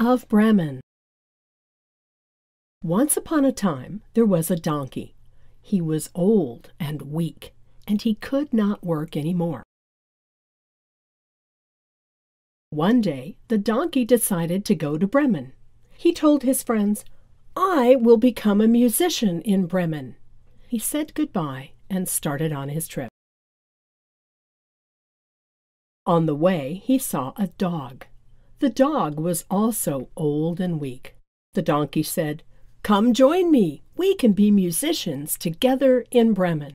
of Bremen. Once upon a time there was a donkey. He was old and weak, and he could not work any more. One day the donkey decided to go to Bremen. He told his friends, I will become a musician in Bremen. He said goodbye and started on his trip. On the way, he saw a dog. The dog was also old and weak. The donkey said, Come join me. We can be musicians together in Bremen.